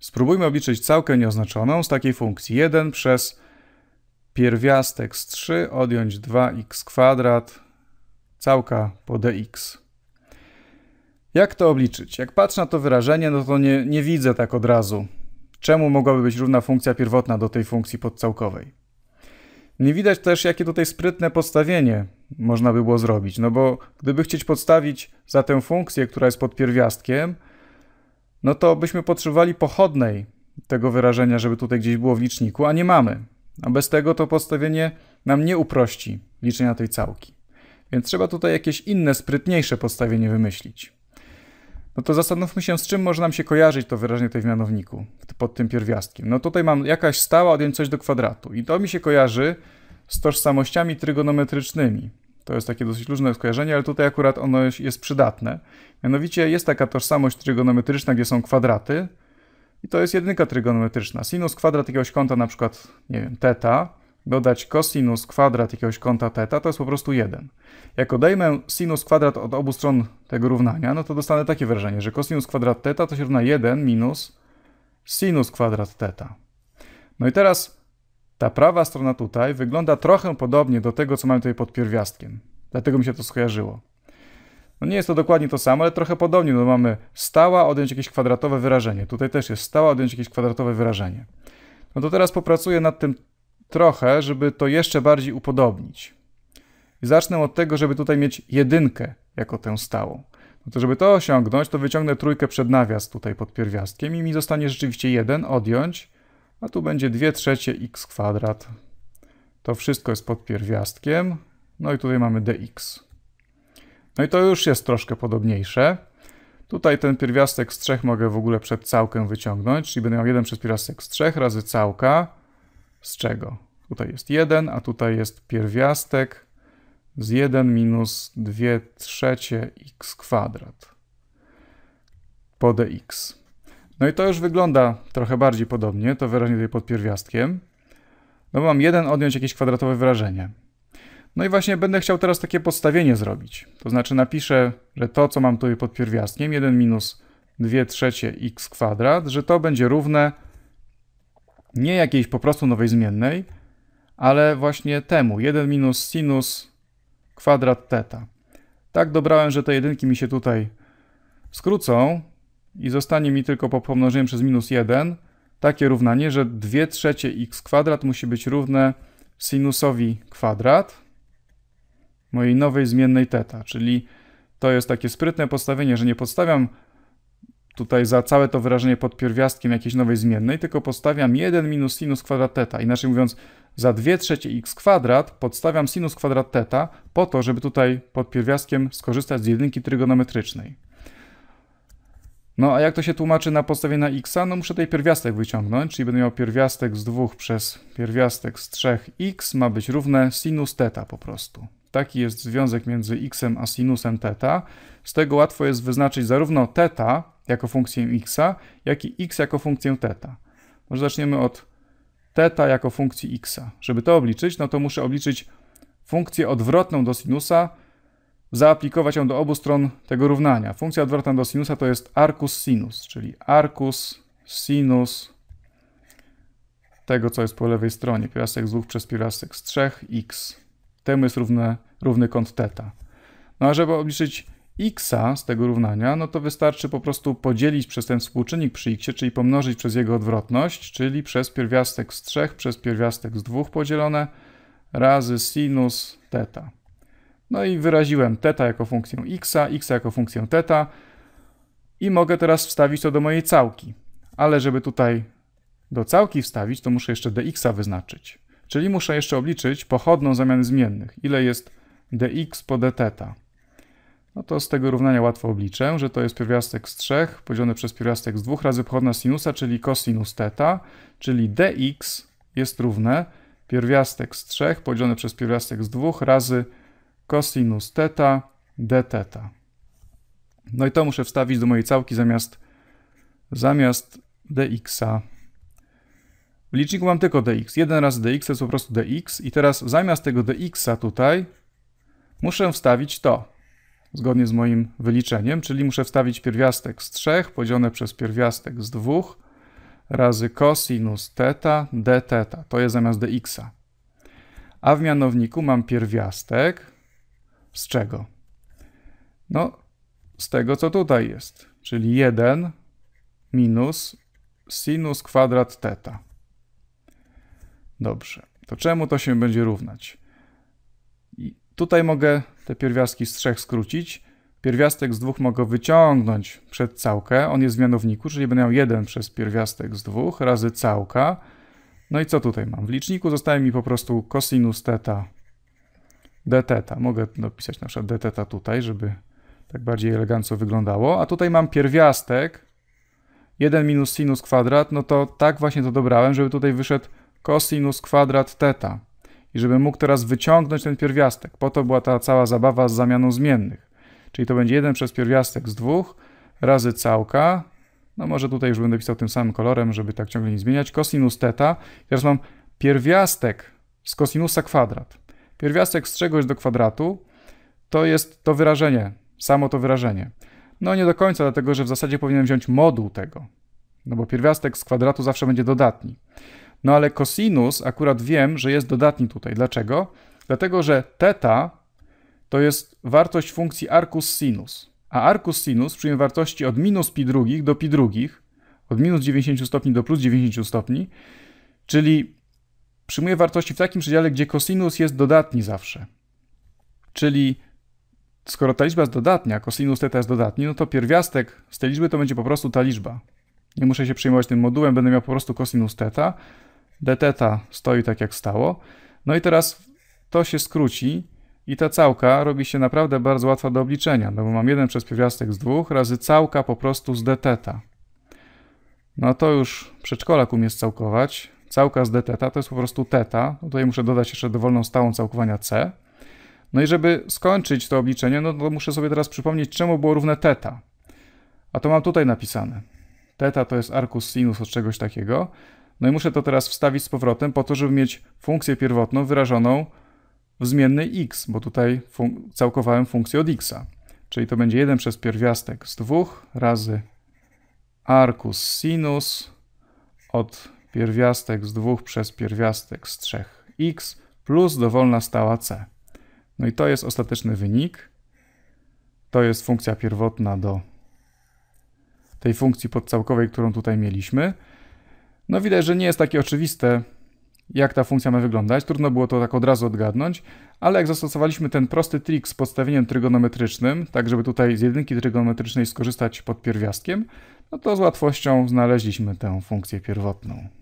Spróbujmy obliczyć całkę nieoznaczoną z takiej funkcji 1 przez pierwiastek z 3 odjąć 2x kwadrat całka po dx. Jak to obliczyć? Jak patrzę na to wyrażenie, no to nie, nie widzę tak od razu. Czemu mogłaby być równa funkcja pierwotna do tej funkcji podcałkowej? Nie widać też, jakie tutaj sprytne podstawienie można by było zrobić, no bo gdyby chcieć podstawić za tę funkcję, która jest pod pierwiastkiem, no to byśmy potrzebowali pochodnej tego wyrażenia, żeby tutaj gdzieś było w liczniku, a nie mamy. A bez tego to postawienie nam nie uprości liczenia tej całki. Więc trzeba tutaj jakieś inne, sprytniejsze postawienie wymyślić. No to zastanówmy się, z czym może nam się kojarzyć to wyrażenie tutaj w mianowniku, pod tym pierwiastkiem. No tutaj mam jakaś stała, odjąć coś do kwadratu. I to mi się kojarzy z tożsamościami trygonometrycznymi. To jest takie dosyć luźne skojarzenie, ale tutaj akurat ono jest przydatne. Mianowicie jest taka tożsamość trygonometryczna, gdzie są kwadraty i to jest jedynka trygonometryczna. Sinus kwadrat jakiegoś kąta, na przykład, nie wiem, teta, dodać cosinus kwadrat jakiegoś kąta teta, to jest po prostu 1. Jak odejmę sinus kwadrat od obu stron tego równania, no to dostanę takie wrażenie, że cosinus kwadrat teta to się równa 1 minus sinus kwadrat teta. No i teraz ta prawa strona tutaj wygląda trochę podobnie do tego, co mamy tutaj pod pierwiastkiem. Dlatego mi się to skojarzyło. No nie jest to dokładnie to samo, ale trochę podobnie. No mamy stała, odjąć jakieś kwadratowe wyrażenie. Tutaj też jest stała, odjąć jakieś kwadratowe wyrażenie. No to teraz popracuję nad tym trochę, żeby to jeszcze bardziej upodobnić. I zacznę od tego, żeby tutaj mieć jedynkę jako tę stałą. No to żeby to osiągnąć, to wyciągnę trójkę przed nawias tutaj pod pierwiastkiem i mi zostanie rzeczywiście jeden odjąć, a tu będzie 2 trzecie x kwadrat. To wszystko jest pod pierwiastkiem. No i tutaj mamy dx. No i to już jest troszkę podobniejsze. Tutaj ten pierwiastek z 3 mogę w ogóle przed całkę wyciągnąć, czyli będę miał 1 przez pierwiastek z 3 razy całka, z czego? Tutaj jest 1, a tutaj jest pierwiastek z 1 minus 2 trzecie x kwadrat po dx. No i to już wygląda trochę bardziej podobnie, to wyraźnie tutaj pod pierwiastkiem. No bo mam 1 odjąć jakieś kwadratowe wyrażenie. No i właśnie będę chciał teraz takie podstawienie zrobić. To znaczy napiszę, że to, co mam tutaj pod pierwiastkiem, 1 minus 2 trzecie x kwadrat, że to będzie równe nie jakiejś po prostu nowej zmiennej, ale właśnie temu, 1 minus sinus kwadrat teta. Tak dobrałem, że te jedynki mi się tutaj skrócą i zostanie mi tylko po pomnożeniu przez minus 1 takie równanie, że 2 trzecie x kwadrat musi być równe sinusowi kwadrat, mojej nowej zmiennej teta, czyli to jest takie sprytne postawienie, że nie podstawiam tutaj za całe to wyrażenie pod pierwiastkiem jakiejś nowej zmiennej, tylko podstawiam 1 minus sinus kwadrat teta. Inaczej mówiąc, za 2 trzecie x kwadrat podstawiam sinus kwadrat teta po to, żeby tutaj pod pierwiastkiem skorzystać z jedynki trygonometrycznej. No a jak to się tłumaczy na podstawie na x? No muszę tutaj pierwiastek wyciągnąć, czyli będę miał pierwiastek z 2 przez pierwiastek z 3x ma być równe sinus teta po prostu. Taki jest związek między x a sinusem teta. Z tego łatwo jest wyznaczyć zarówno teta jako funkcję x, jak i x jako funkcję theta. Może zaczniemy od theta jako funkcji x. Żeby to obliczyć, no to muszę obliczyć funkcję odwrotną do sinusa, zaaplikować ją do obu stron tego równania. Funkcja odwrotna do sinusa to jest arcus sinus, czyli arcus sinus tego, co jest po lewej stronie. Pierwiastek z 2 przez pierwiastek z 3 x temu jest równy kąt θ. No a żeby obliczyć x z tego równania, no to wystarczy po prostu podzielić przez ten współczynnik przy x, czyli pomnożyć przez jego odwrotność, czyli przez pierwiastek z 3 przez pierwiastek z 2 podzielone razy sinus θ. No i wyraziłem θ jako funkcję x, x jako funkcję θ i mogę teraz wstawić to do mojej całki. Ale żeby tutaj do całki wstawić, to muszę jeszcze dx wyznaczyć. Czyli muszę jeszcze obliczyć pochodną zamian zmiennych. Ile jest dx po dθ? E no to z tego równania łatwo obliczę, że to jest pierwiastek z 3 podzielone przez pierwiastek z 2 razy pochodna sinusa, czyli cosinus θ, czyli dx jest równe pierwiastek z 3 podzielone przez pierwiastek z 2 razy cosinus θ dθ. No i to muszę wstawić do mojej całki zamiast, zamiast dx w liczniku mam tylko dx. 1 razy dx to jest po prostu dx i teraz zamiast tego dxa tutaj muszę wstawić to, zgodnie z moim wyliczeniem, czyli muszę wstawić pierwiastek z 3 podzielone przez pierwiastek z 2 razy cosinus d theta. To jest zamiast dxa. A w mianowniku mam pierwiastek z czego? No, z tego, co tutaj jest, czyli 1 minus sinus kwadrat teta. Dobrze, to czemu to się będzie równać? I tutaj mogę te pierwiastki z trzech skrócić. Pierwiastek z dwóch mogę wyciągnąć przed całkę, on jest w mianowniku, czyli będę miał jeden przez pierwiastek z dwóch razy całka. No i co tutaj mam? W liczniku zostaje mi po prostu cosinus theta dθ. Mogę napisać na przykład dθ tutaj, żeby tak bardziej elegancko wyglądało. A tutaj mam pierwiastek 1 minus sinus kwadrat, no to tak właśnie to dobrałem, żeby tutaj wyszedł cosinus kwadrat teta. I żeby mógł teraz wyciągnąć ten pierwiastek. Po to była ta cała zabawa z zamianą zmiennych. Czyli to będzie 1 przez pierwiastek z 2 razy całka. No może tutaj już będę pisał tym samym kolorem, żeby tak ciągle nie zmieniać. cosinus teta. Teraz mam pierwiastek z cosinusa kwadrat. Pierwiastek z czegoś do kwadratu to jest to wyrażenie, samo to wyrażenie. No nie do końca, dlatego że w zasadzie powinienem wziąć moduł tego, no bo pierwiastek z kwadratu zawsze będzie dodatni. No ale cosinus akurat wiem, że jest dodatni tutaj. Dlaczego? Dlatego, że theta to jest wartość funkcji arcus sinus. A arcus sinus przyjmie wartości od minus pi drugich do pi drugich, od minus 90 stopni do plus 90 stopni, czyli przyjmuje wartości w takim przedziale, gdzie cosinus jest dodatni zawsze. Czyli skoro ta liczba jest dodatnia, cosinus theta jest dodatni, no to pierwiastek z tej liczby to będzie po prostu ta liczba. Nie muszę się przejmować tym modułem, będę miał po prostu cosinus theta, dθ stoi tak jak stało. No i teraz to się skróci i ta całka robi się naprawdę bardzo łatwa do obliczenia, no bo mam jeden przez pierwiastek z dwóch razy całka po prostu z dθ. No to już przedszkolak umie całkować. Całka z dθ to jest po prostu teta. Tutaj muszę dodać jeszcze dowolną stałą całkowania c. No i żeby skończyć to obliczenie, no to muszę sobie teraz przypomnieć, czemu było równe teta. A to mam tutaj napisane. Teta to jest arcus sinus od czegoś takiego. No i muszę to teraz wstawić z powrotem po to, żeby mieć funkcję pierwotną wyrażoną w zmiennej x, bo tutaj fun całkowałem funkcję od x'a. Czyli to będzie 1 przez pierwiastek z 2 razy arcus sinus od pierwiastek z 2 przez pierwiastek z 3x plus dowolna stała c. No i to jest ostateczny wynik. To jest funkcja pierwotna do tej funkcji podcałkowej, którą tutaj mieliśmy. No widać, że nie jest takie oczywiste, jak ta funkcja ma wyglądać. Trudno było to tak od razu odgadnąć, ale jak zastosowaliśmy ten prosty trik z podstawieniem trygonometrycznym, tak żeby tutaj z jedynki trygonometrycznej skorzystać pod pierwiastkiem, no to z łatwością znaleźliśmy tę funkcję pierwotną.